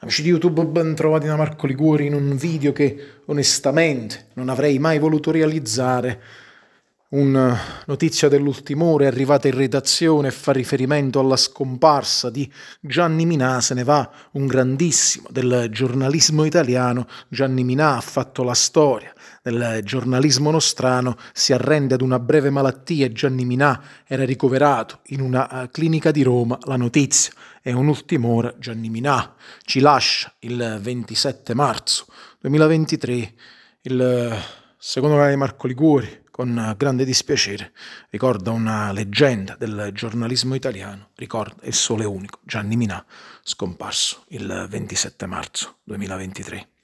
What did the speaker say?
Amici di YouTube, ben trovati da Marco Liguori in un video che onestamente non avrei mai voluto realizzare una eh, notizia dell'ultima ora è arrivata in redazione e fa riferimento alla scomparsa di Gianni Minà, se ne va un grandissimo del giornalismo italiano. Gianni Minà ha fatto la storia del giornalismo nostrano, si arrende ad una breve malattia Gianni Minà era ricoverato in una eh, clinica di Roma. La notizia è un'ultima ora, Gianni Minà ci lascia il 27 marzo 2023, il, eh, secondo canale di Marco Liguori con eh, grande dispiacere, ricorda una leggenda del giornalismo italiano, ricorda il sole unico, Gianni Minà, scomparso il 27 marzo 2023.